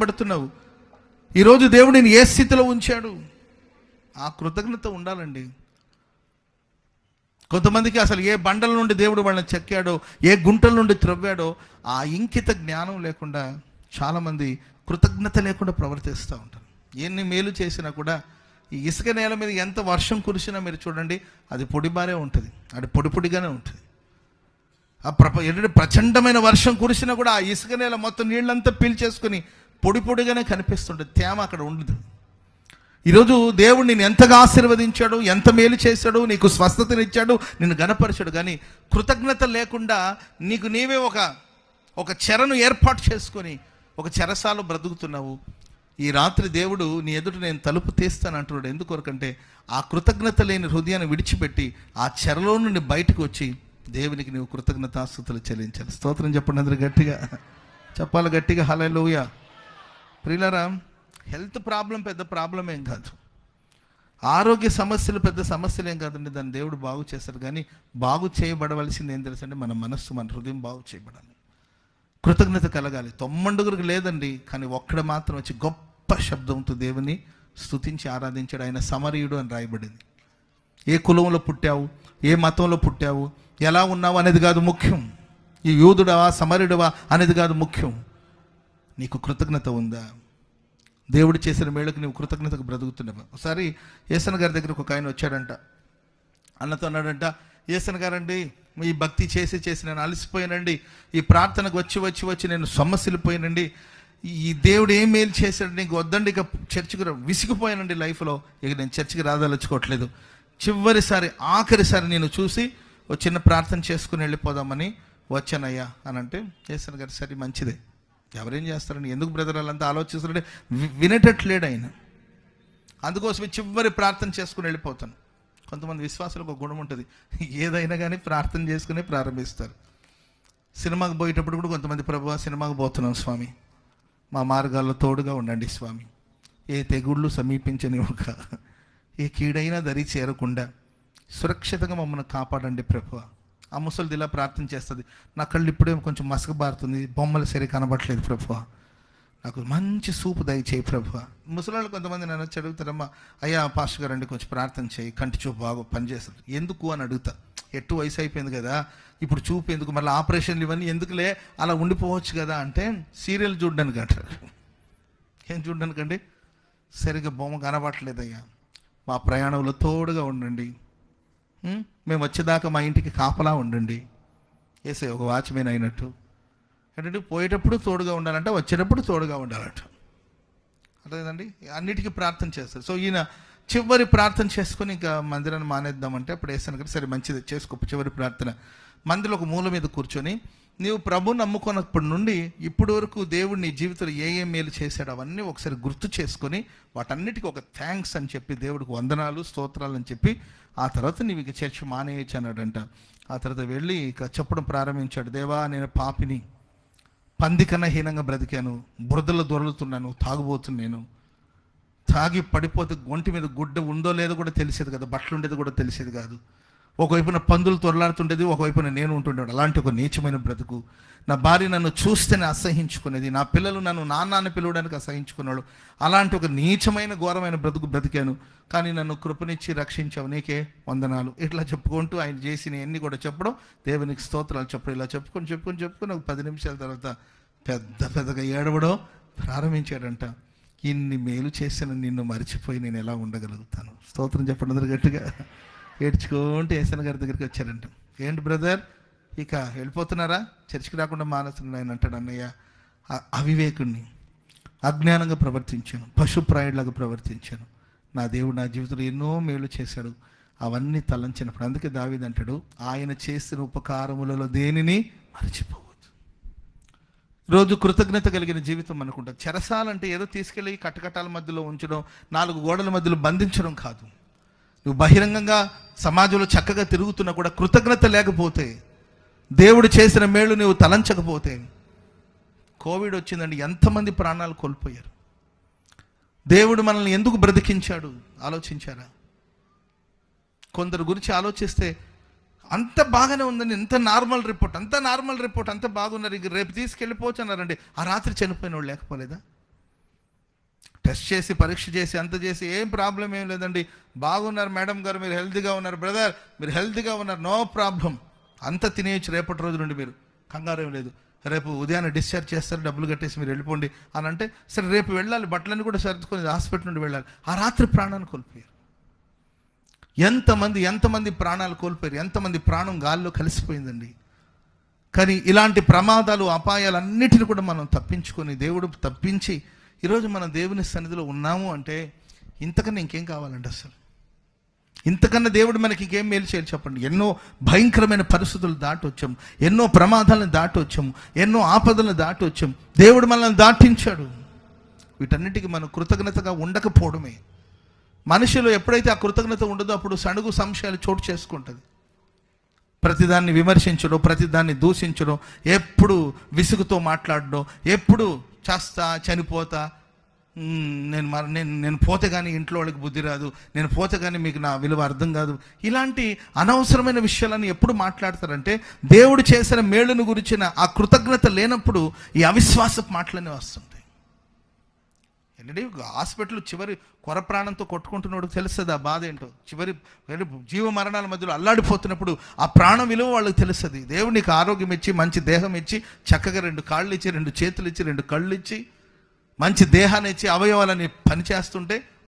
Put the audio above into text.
పడుతున్నావు ఈరోజు దేవుడిని ఏ స్థితిలో ఉంచాడు ఆ కృతజ్ఞత ఉండాలండి కొంతమందికి అసలు ఏ బండల నుండి దేవుడు వాళ్ళని చెక్కాడో ఏ గుంటల నుండి త్రవ్వాడో ఆ ఇంకిత జ్ఞానం లేకుండా చాలామంది కృతజ్ఞత లేకుండా ప్రవర్తిస్తూ ఉంటారు ఎన్ని మేలు చేసినా కూడా ఈ ఇసుక నేల మీద ఎంత వర్షం కురిసినా మీరు చూడండి అది పొడిబారే ఉంటుంది అది పొడి పొడిగానే ఉంటుంది ఆ ప్రప ప్రచండమైన వర్షం కురిసినా కూడా ఆ ఇసుక నేల మొత్తం నీళ్ళంతా పీల్చేసుకుని పొడి పొడిగానే కనిపిస్తుండే తేమ అక్కడ ఉండదు ఈరోజు దేవుడు నేను ఎంతగా ఆశీర్వదించాడు ఎంత మేలు చేశాడు నీకు స్వస్థతనిచ్చాడు నిన్ను గనపరిచాడు కానీ కృతజ్ఞత లేకుండా నీకు నీవే ఒక ఒక చెరను ఏర్పాటు చేసుకొని ఒక చెరసాలు బ్రతుకుతున్నావు ఈ రాత్రి దేవుడు నీ ఎదుట నేను తలుపు తీస్తాను అంటున్నాడు ఎందుకొరకంటే ఆ కృతజ్ఞత లేని హృదయాన్ని విడిచిపెట్టి ఆ చెరలో నుండి బయటకు వచ్చి దేవునికి నీవు కృతజ్ఞతాస్తుతులు చెల్లించాలి స్తోత్రం చెప్పండి అందరు గట్టిగా చెప్పాలి గట్టిగా హలే లోయ ప్రియులరా హెల్త్ ప్రాబ్లం పెద్ద ప్రాబ్లం ఏం కాదు ఆరోగ్య సమస్యలు పెద్ద సమస్యలు ఏం కాదండి దాన్ని దేవుడు బాగు చేస్తారు కానీ బాగు చేయబడవలసింది ఏం అంటే మన మనస్సు మన హృదయం బాగు చేయబడాలి కృతజ్ఞత కలగాలి తొమ్మండుగురికి లేదండి కానీ ఒక్కడ మాత్రం వచ్చి గొప్ప శబ్దంతో దేవుని స్థుతించి ఆరాధించాడు ఆయన సమరీయుడు అని రాయబడింది ఏ కులంలో పుట్టావు ఏ మతంలో పుట్టావు ఎలా ఉన్నావు అనేది కాదు ముఖ్యం ఈ యూదుడవా సమరుడవా అనేది కాదు ముఖ్యం నీకు కృతజ్ఞత ఉందా దేవుడు చేసిన మేళకు నీవు కృతజ్ఞతకు బ్రతుకుతున్నావు ఒకసారి ఏసన్ గారి దగ్గరకు ఒక ఆయన వచ్చాడంట అన్నతో అన్నాడంట ఏసన్ గారండి ఈ భక్తి చేసి చేసి నేను అలసిపోయానండి ఈ ప్రార్థనకు వచ్చి వచ్చి వచ్చి నేను పోయినండి ఈ దేవుడు ఏం మేలు చేశాడు నీకు వద్దండి ఇక చర్చికి విసిగిపోయానండి లైఫ్లో ఇక నేను చర్చికి రాదలుచుకోవట్లేదు చివరిసారి ఆఖరిసారి నేను చూసి ఒక చిన్న ప్రార్థన చేసుకుని వెళ్ళిపోదామని వచ్చానయ్యా అని అంటే ఏసన్ గారు సరే మంచిదే ఎవరేం చేస్తారని ఎందుకు బ్రదర్ వాళ్ళంతా ఆలోచిస్తారంటే వినేటట్లేడు ఆయన అందుకోసమే చివరి ప్రార్థన చేసుకుని వెళ్ళిపోతాను కొంతమంది విశ్వాసులకు ఒక గుణం ఉంటుంది ఏదైనా కానీ ప్రార్థన చేసుకునే ప్రారంభిస్తారు సినిమాకి పోయేటప్పుడు కూడా కొంతమంది ప్రభు సినిమాకి పోతున్నాం స్వామి మా మార్గాల్లో తోడుగా ఉండండి స్వామి ఏ తెగుళ్ళు సమీపించని ఒక ఏ కీడైనా దరి చేరకుండా సురక్షితంగా మమ్మల్ని కాపాడండి ప్రభువా ఆ ముసలిది ఇలా ప్రార్థన చేస్తుంది నా కళ్ళు ఇప్పుడే కొంచెం మసక బారుతుంది బొమ్మలు సరి కనబడట్లేదు ప్రభు నాకు మంచి సూపు దయచేయి ప్రభు ముసలాళ్ళు కొంతమంది నన్ను వచ్చి అడుగుతారమ్మా అయ్యా పాస్టర్ గారు అండి కొంచెం ప్రార్థన చేయి కంటి చూపు బాగా పనిచేస్తుంది ఎందుకు అని అడుగుతా ఎట్టు వయసు అయిపోయింది కదా ఇప్పుడు చూపు ఎందుకు మళ్ళీ ఆపరేషన్లు ఇవన్నీ ఎందుకులే అలా ఉండిపోవచ్చు కదా అంటే సీరియల్ చూడడానికి అంటారు ఏం చూడడానికండి సరిగ్గా బొమ్మ అయ్యా మా ప్రయాణంలో తోడుగా ఉండండి మేము వచ్చేదాకా మా ఇంటికి కాపలా ఉండండి వేసే ఒక వాచ్మెన్ అయినట్టు ఏంటంటే పోయేటప్పుడు తోడుగా ఉండాలంట వచ్చేటప్పుడు తోడుగా ఉండాలంట అర్థమైందండి అన్నిటికీ ప్రార్థన చేస్తారు సో ఈయన చివరి ప్రార్థన చేసుకొని ఇంకా మందిరాన్ని మానేద్దామంటే అప్పుడు వేసాను కదా సరే మంచిది చేసుకో చివరి ప్రార్థన మందిలో ఒక మూల మీద కూర్చొని నీవు ప్రభు నమ్ముకున్నప్పటి నుండి ఇప్పటి వరకు దేవుడు నీ జీవితంలో ఏ ఏ మేలు చేశాడు అవన్నీ ఒకసారి గుర్తు చేసుకొని వాటన్నిటికీ ఒక థ్యాంక్స్ అని చెప్పి దేవుడికి వందనాలు స్తోత్రాలు అని చెప్పి ఆ తర్వాత నీవు ఇక చర్చ మానేయచ్చు అన్నాడంట ఆ తర్వాత వెళ్ళి ఇక చెప్పడం ప్రారంభించాడు దేవా నేను పాపిని పందికన్నా హీనంగా బ్రతికాను బురదలో దొరలుతున్నాను తాగుబోతున్నాను తాగి పడిపోతే ఒంటి మీద గుడ్డ ఉందో లేదో కూడా తెలిసేది కదా బట్టలు ఉండేది కూడా తెలిసేది కాదు ఒకవైపున పందులు తొరలాడుతుండేది ఒకవైపున నేను ఉంటుండేవాడు అలాంటి ఒక నీచమైన బ్రతుకు నా భార్య నన్ను చూస్తేనే అసహించుకునేది నా పిల్లలు నన్ను నాన్న పిలవడానికి అసహించుకున్నాడు అలాంటి ఒక నీచమైన ఘోరమైన బ్రతుకు బ్రతికాను కానీ నన్ను కృపనిచ్చి రక్షించావు నీకే వందనాలు ఇట్లా చెప్పుకుంటూ ఆయన చేసిన ఎన్ని కూడా చెప్పడం దేవునికి స్తోత్రాలు చెప్పడం ఇలా చెప్పుకొని చెప్పుకొని చెప్పుకొని ఒక పది నిమిషాల తర్వాత పెద్ద పెద్దగా ఏడవడం ప్రారంభించాడంట ఇన్ని మేలు చేసిన నిన్ను మర్చిపోయి నేను ఎలా ఉండగలుగుతాను స్తోత్రం చెప్పండి అందరు గట్టిగా ఏడ్చుకుంటూ ఏసన్ గారి దగ్గరికి వచ్చారంట ఏంటి బ్రదర్ ఇక వెళ్ళిపోతున్నారా చర్చికి రాకుండా మానేస్తున్నాను ఆయన అంటాడు అన్నయ్య అవివేకుణ్ణి అజ్ఞానంగా ప్రవర్తించాను పశుప్రాయుడులాగా ప్రవర్తించాను నా దేవుడు నా జీవితంలో ఎన్నో మేలు చేశాడు అవన్నీ తలంచినప్పుడు అందుకే దావిది అంటాడు ఆయన చేసిన ఉపకారములలో దేనిని మరచిపోవద్దు రోజు కృతజ్ఞత కలిగిన జీవితం అనుకుంటాం చెరసాలంటే ఏదో తీసుకెళ్ళి కట్టకట్టాల మధ్యలో ఉంచడం నాలుగు గోడల మధ్యలో బంధించడం కాదు నువ్వు బహిరంగంగా సమాజంలో చక్కగా తిరుగుతున్నా కూడా కృతజ్ఞత లేకపోతే దేవుడు చేసిన మేలు నువ్వు తలంచకపోతే కోవిడ్ వచ్చిందండి ఎంతమంది ప్రాణాలు కోల్పోయారు దేవుడు మనల్ని ఎందుకు బ్రతికించాడు ఆలోచించారా కొందరు గురించి ఆలోచిస్తే అంత బాగానే ఉందండి ఎంత నార్మల్ రిపోర్ట్ అంత నార్మల్ రిపోర్ట్ అంత బాగున్నారు ఇక రేపు తీసుకెళ్ళిపోవచ్చు అన్నారండి ఆ రాత్రి చనిపోయిన వాళ్ళు లేకపోలేదా టెస్ట్ చేసి పరీక్ష చేసి అంత చేసి ఏం ప్రాబ్లం ఏం లేదండి బాగున్నారు మేడం గారు మీరు హెల్తీగా ఉన్నారు బ్రదర్ మీరు హెల్తీగా ఉన్నారు నో ప్రాబ్లం అంత తినేయచ్చు రేపటి రోజు నుండి మీరు కంగారు ఏం లేదు రేపు ఉదయాన్నే డిశ్చార్జ్ చేస్తారు డబ్బులు కట్టేసి మీరు వెళ్ళిపోండి అని అంటే సరే రేపు వెళ్ళాలి బట్టలన్నీ కూడా సర్దుకొని హాస్పిటల్ నుండి వెళ్ళాలి ఆ రాత్రి ప్రాణాన్ని కోల్పోయారు ఎంతమంది ఎంతమంది ప్రాణాలు కోల్పోయారు ఎంతమంది ప్రాణం గాల్లో కలిసిపోయిందండి కానీ ఇలాంటి ప్రమాదాలు అపాయాలన్నిటిని కూడా మనం తప్పించుకొని దేవుడు తప్పించి ఈరోజు మనం దేవుని సన్నిధిలో ఉన్నాము అంటే ఇంతకన్నా ఇంకేం కావాలండి అసలు ఇంతకన్నా దేవుడు మనకి ఇంకేం మేలు చేయాలి చెప్పండి ఎన్నో భయంకరమైన పరిస్థితులు దాటి వచ్చాము ఎన్నో ప్రమాదాలను దాటి వచ్చాము ఎన్నో ఆపదలను దాటి వచ్చాము దేవుడు మనల్ని దాటించాడు వీటన్నిటికీ మనం కృతజ్ఞతగా ఉండకపోవడమే మనుషులు ఎప్పుడైతే ఆ కృతజ్ఞత ఉండదో అప్పుడు సణుగు సంశయాలు చోటు చేసుకుంటుంది ప్రతిదాన్ని విమర్శించడం ప్రతిదాన్ని దూషించడం ఎప్పుడు విసుగుతో మాట్లాడడం ఎప్పుడు చేస్తా చనిపోతా నేను మర నేను నేను పోతే కానీ ఇంట్లో వాళ్ళకి బుద్ధి రాదు నేను పోతే కానీ మీకు నా విలువ అర్థం కాదు ఇలాంటి అనవసరమైన విషయాలను ఎప్పుడు మాట్లాడతారంటే దేవుడు చేసిన మేళ్ళను గురించిన ఆ కృతజ్ఞత లేనప్పుడు ఈ అవిశ్వాసపు మాటలనే వస్తుంది అంటే హాస్పిటల్ చివరి కొర ప్రాణంతో కొట్టుకుంటున్నాడు తెలుస్తుంది ఆ బాధ ఏంటో చివరి జీవ మరణాల మధ్యలో అల్లాడిపోతున్నప్పుడు ఆ ప్రాణం విలువ వాళ్ళకి తెలుస్తుంది దేవుడు నీకు ఆరోగ్యం ఇచ్చి మంచి దేహం ఇచ్చి చక్కగా రెండు కాళ్ళు ఇచ్చి రెండు చేతులు ఇచ్చి రెండు కళ్ళు ఇచ్చి మంచి దేహాన్ని ఇచ్చి అవయవాలని పనిచేస్తుంటే